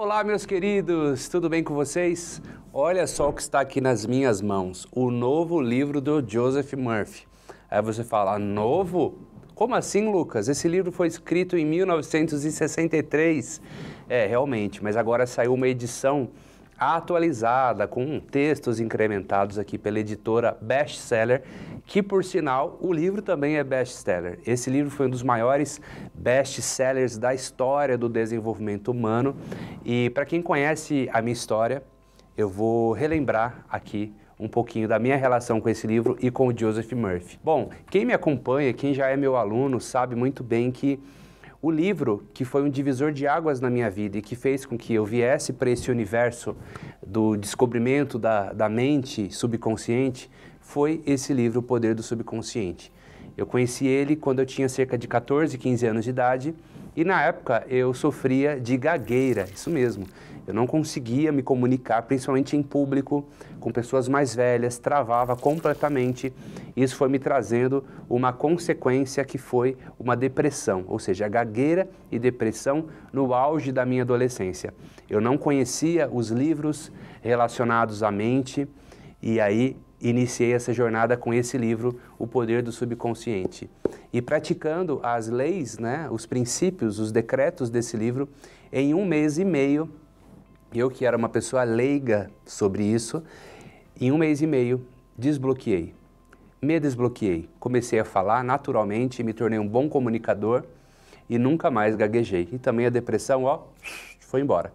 Olá, meus queridos, tudo bem com vocês? Olha só o que está aqui nas minhas mãos: o novo livro do Joseph Murphy. Aí você fala, novo? Como assim, Lucas? Esse livro foi escrito em 1963. É, realmente, mas agora saiu uma edição atualizada, com textos incrementados aqui pela editora Bestseller, que por sinal o livro também é bestseller. Esse livro foi um dos maiores bestsellers da história do desenvolvimento humano e para quem conhece a minha história, eu vou relembrar aqui um pouquinho da minha relação com esse livro e com o Joseph Murphy. Bom, quem me acompanha, quem já é meu aluno, sabe muito bem que o livro que foi um divisor de águas na minha vida e que fez com que eu viesse para esse universo do descobrimento da, da mente subconsciente foi esse livro, O Poder do Subconsciente. Eu conheci ele quando eu tinha cerca de 14, 15 anos de idade e na época eu sofria de gagueira, isso mesmo. Eu não conseguia me comunicar, principalmente em público, com pessoas mais velhas, travava completamente. Isso foi me trazendo uma consequência que foi uma depressão, ou seja, gagueira e depressão no auge da minha adolescência. Eu não conhecia os livros relacionados à mente e aí iniciei essa jornada com esse livro, O Poder do Subconsciente. E praticando as leis, né, os princípios, os decretos desse livro, em um mês e meio eu, que era uma pessoa leiga sobre isso, em um mês e meio desbloqueei. Me desbloqueei, comecei a falar naturalmente, me tornei um bom comunicador e nunca mais gaguejei. E também a depressão, ó, foi embora.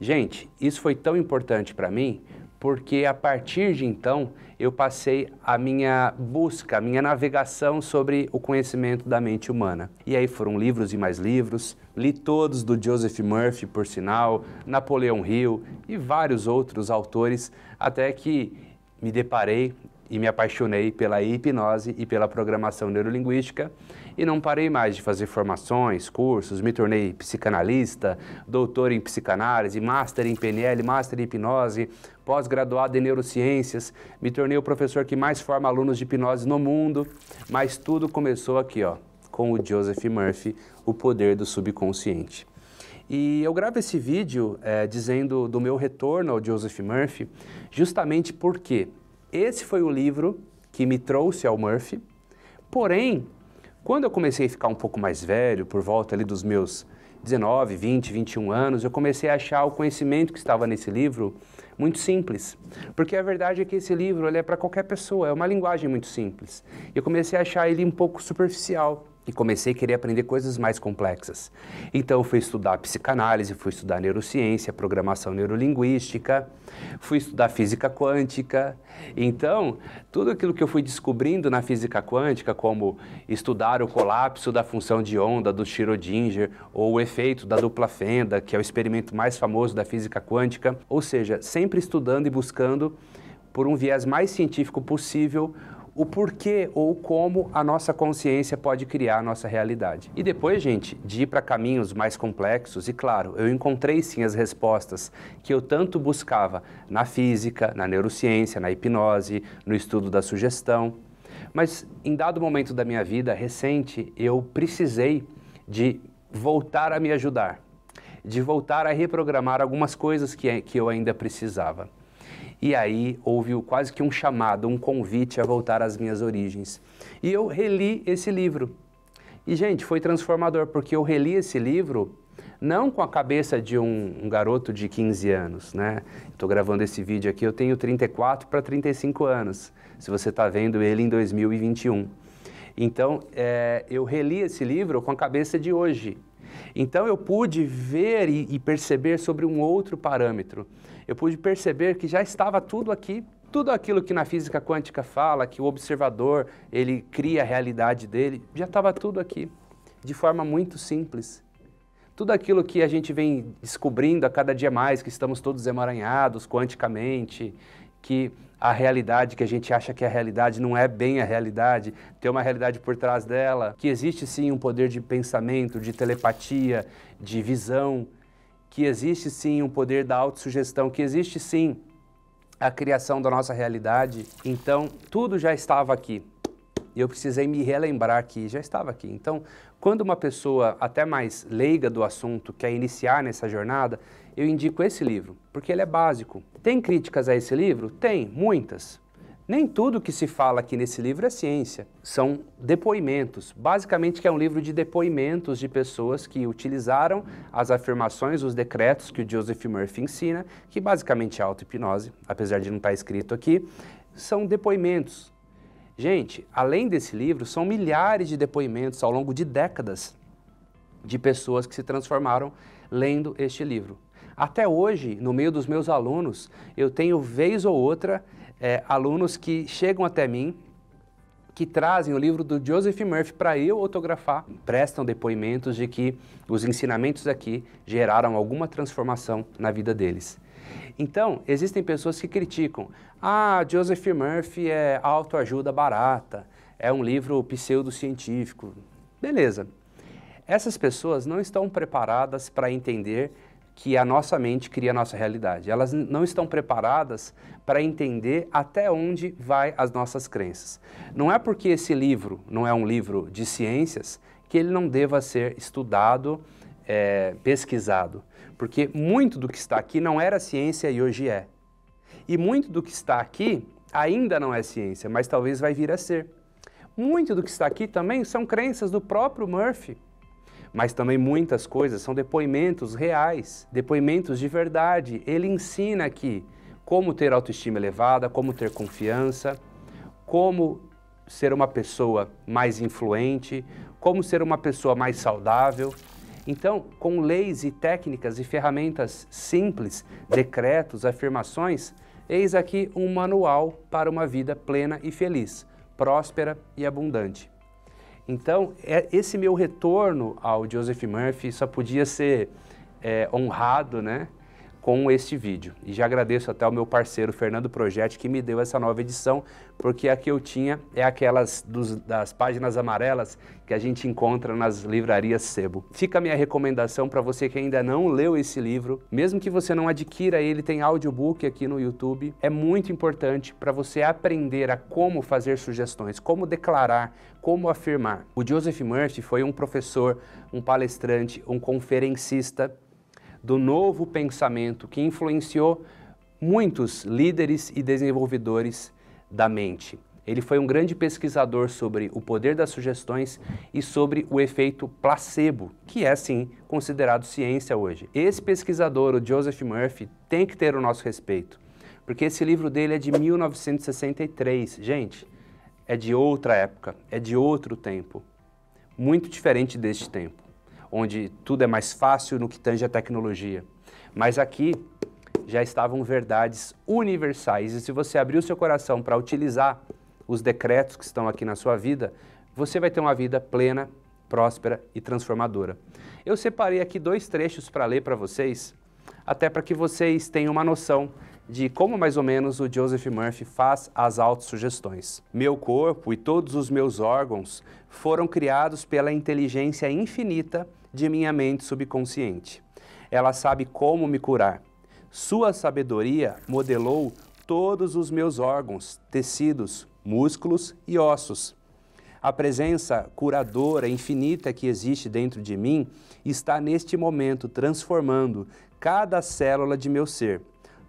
Gente, isso foi tão importante para mim porque a partir de então eu passei a minha busca, a minha navegação sobre o conhecimento da mente humana. E aí foram livros e mais livros, li todos do Joseph Murphy, por sinal, Napoleão Hill e vários outros autores, até que me deparei e me apaixonei pela hipnose e pela programação neurolinguística e não parei mais de fazer formações, cursos, me tornei psicanalista, doutor em psicanálise, master em PNL, master em hipnose, pós-graduado em neurociências, me tornei o professor que mais forma alunos de hipnose no mundo, mas tudo começou aqui, ó, com o Joseph Murphy, O Poder do Subconsciente. E eu gravo esse vídeo é, dizendo do meu retorno ao Joseph Murphy, justamente porque esse foi o livro que me trouxe ao Murphy, porém quando eu comecei a ficar um pouco mais velho, por volta ali dos meus 19, 20, 21 anos, eu comecei a achar o conhecimento que estava nesse livro muito simples. Porque a verdade é que esse livro é para qualquer pessoa, é uma linguagem muito simples. E eu comecei a achar ele um pouco superficial e comecei a querer aprender coisas mais complexas. Então, fui estudar psicanálise, fui estudar neurociência, programação neurolinguística, fui estudar física quântica. Então, tudo aquilo que eu fui descobrindo na física quântica, como estudar o colapso da função de onda do Schrödinger ou o efeito da dupla fenda, que é o experimento mais famoso da física quântica, ou seja, sempre estudando e buscando por um viés mais científico possível o porquê ou como a nossa consciência pode criar a nossa realidade. E depois, gente, de ir para caminhos mais complexos, e claro, eu encontrei sim as respostas que eu tanto buscava na física, na neurociência, na hipnose, no estudo da sugestão. Mas em dado momento da minha vida recente, eu precisei de voltar a me ajudar, de voltar a reprogramar algumas coisas que, é, que eu ainda precisava. E aí houve quase que um chamado, um convite a voltar às minhas origens. E eu reli esse livro. E, gente, foi transformador, porque eu reli esse livro não com a cabeça de um, um garoto de 15 anos, né? Estou gravando esse vídeo aqui, eu tenho 34 para 35 anos, se você está vendo ele em 2021. Então, é, eu reli esse livro com a cabeça de hoje. Então, eu pude ver e, e perceber sobre um outro parâmetro eu pude perceber que já estava tudo aqui, tudo aquilo que na física quântica fala, que o observador, ele cria a realidade dele, já estava tudo aqui, de forma muito simples. Tudo aquilo que a gente vem descobrindo a cada dia mais, que estamos todos emaranhados quanticamente, que a realidade que a gente acha que é a realidade não é bem a realidade, tem uma realidade por trás dela, que existe sim um poder de pensamento, de telepatia, de visão, que existe sim um poder da autossugestão, que existe sim a criação da nossa realidade. Então, tudo já estava aqui. E eu precisei me relembrar que já estava aqui. Então, quando uma pessoa até mais leiga do assunto quer iniciar nessa jornada, eu indico esse livro, porque ele é básico. Tem críticas a esse livro? Tem, muitas. Nem tudo que se fala aqui nesse livro é ciência. São depoimentos. Basicamente, que é um livro de depoimentos de pessoas que utilizaram as afirmações, os decretos que o Joseph Murphy ensina, que basicamente é auto-hipnose, apesar de não estar tá escrito aqui. São depoimentos. Gente, além desse livro, são milhares de depoimentos ao longo de décadas de pessoas que se transformaram lendo este livro. Até hoje, no meio dos meus alunos, eu tenho vez ou outra é, alunos que chegam até mim, que trazem o livro do Joseph Murphy para eu autografar, prestam depoimentos de que os ensinamentos aqui geraram alguma transformação na vida deles. Então, existem pessoas que criticam. Ah, Joseph Murphy é autoajuda barata, é um livro pseudocientífico. Beleza. Essas pessoas não estão preparadas para entender que a nossa mente cria a nossa realidade. Elas não estão preparadas para entender até onde vai as nossas crenças. Não é porque esse livro não é um livro de ciências que ele não deva ser estudado, é, pesquisado, porque muito do que está aqui não era ciência e hoje é. E muito do que está aqui ainda não é ciência, mas talvez vai vir a ser. Muito do que está aqui também são crenças do próprio Murphy mas também muitas coisas são depoimentos reais, depoimentos de verdade. Ele ensina aqui como ter autoestima elevada, como ter confiança, como ser uma pessoa mais influente, como ser uma pessoa mais saudável. Então, com leis e técnicas e ferramentas simples, decretos, afirmações, eis aqui um manual para uma vida plena e feliz, próspera e abundante. Então, é, esse meu retorno ao Joseph Murphy só podia ser é, honrado, né? com este vídeo. E já agradeço até o meu parceiro Fernando Projeto que me deu essa nova edição, porque a que eu tinha é aquelas dos, das páginas amarelas que a gente encontra nas livrarias sebo. Fica a minha recomendação para você que ainda não leu esse livro, mesmo que você não adquira ele, tem audiobook aqui no YouTube. É muito importante para você aprender a como fazer sugestões, como declarar, como afirmar. O Joseph Murphy foi um professor, um palestrante, um conferencista do novo pensamento que influenciou muitos líderes e desenvolvedores da mente. Ele foi um grande pesquisador sobre o poder das sugestões e sobre o efeito placebo, que é sim considerado ciência hoje. Esse pesquisador, o Joseph Murphy, tem que ter o nosso respeito, porque esse livro dele é de 1963. Gente, é de outra época, é de outro tempo, muito diferente deste tempo onde tudo é mais fácil no que tange a tecnologia. Mas aqui já estavam verdades universais. E se você abrir o seu coração para utilizar os decretos que estão aqui na sua vida, você vai ter uma vida plena, próspera e transformadora. Eu separei aqui dois trechos para ler para vocês, até para que vocês tenham uma noção de como mais ou menos o Joseph Murphy faz as autossugestões. Meu corpo e todos os meus órgãos foram criados pela inteligência infinita de minha mente subconsciente. Ela sabe como me curar. Sua sabedoria modelou todos os meus órgãos, tecidos, músculos e ossos. A presença curadora infinita que existe dentro de mim está neste momento transformando cada célula de meu ser,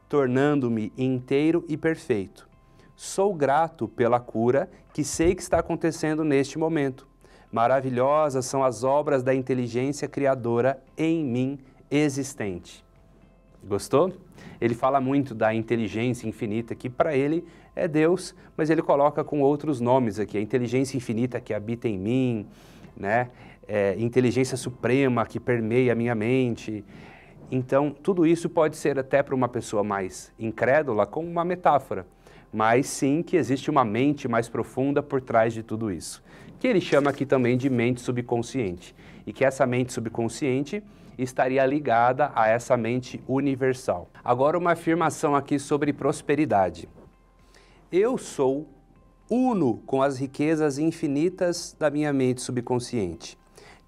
tornando-me inteiro e perfeito. Sou grato pela cura que sei que está acontecendo neste momento. Maravilhosas são as obras da inteligência criadora em mim existente. Gostou? Ele fala muito da inteligência infinita, que para ele é Deus, mas ele coloca com outros nomes aqui. A inteligência infinita que habita em mim, né? É, inteligência suprema que permeia a minha mente. Então, tudo isso pode ser até para uma pessoa mais incrédula como uma metáfora mas sim que existe uma mente mais profunda por trás de tudo isso, que ele chama aqui também de mente subconsciente, e que essa mente subconsciente estaria ligada a essa mente universal. Agora, uma afirmação aqui sobre prosperidade. Eu sou uno com as riquezas infinitas da minha mente subconsciente.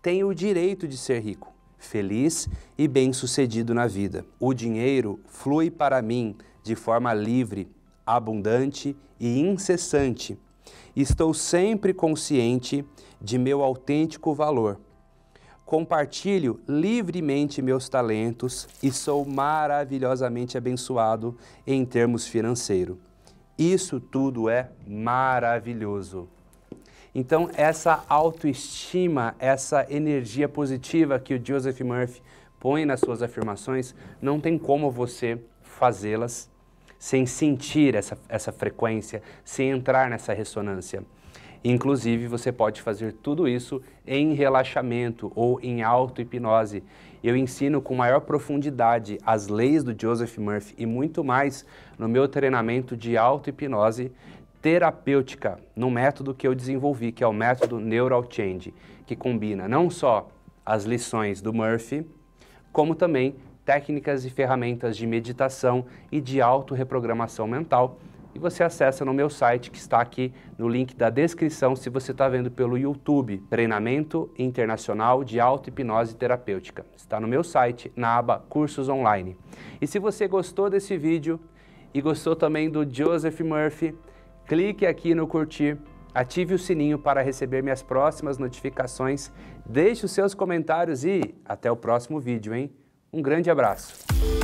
Tenho o direito de ser rico, feliz e bem-sucedido na vida. O dinheiro flui para mim de forma livre abundante e incessante. Estou sempre consciente de meu autêntico valor. Compartilho livremente meus talentos e sou maravilhosamente abençoado em termos financeiros. Isso tudo é maravilhoso. Então, essa autoestima, essa energia positiva que o Joseph Murphy põe nas suas afirmações, não tem como você fazê-las sem sentir essa, essa frequência, sem entrar nessa ressonância. Inclusive, você pode fazer tudo isso em relaxamento ou em auto-hipnose. Eu ensino com maior profundidade as leis do Joseph Murphy e muito mais no meu treinamento de auto-hipnose terapêutica, no método que eu desenvolvi, que é o método Neural Change, que combina não só as lições do Murphy, como também técnicas e ferramentas de meditação e de autorreprogramação mental. E você acessa no meu site, que está aqui no link da descrição, se você está vendo pelo YouTube, Treinamento Internacional de Auto-Hipnose Terapêutica. Está no meu site, na aba Cursos Online. E se você gostou desse vídeo e gostou também do Joseph Murphy, clique aqui no curtir, ative o sininho para receber minhas próximas notificações, deixe os seus comentários e até o próximo vídeo, hein? Um grande abraço.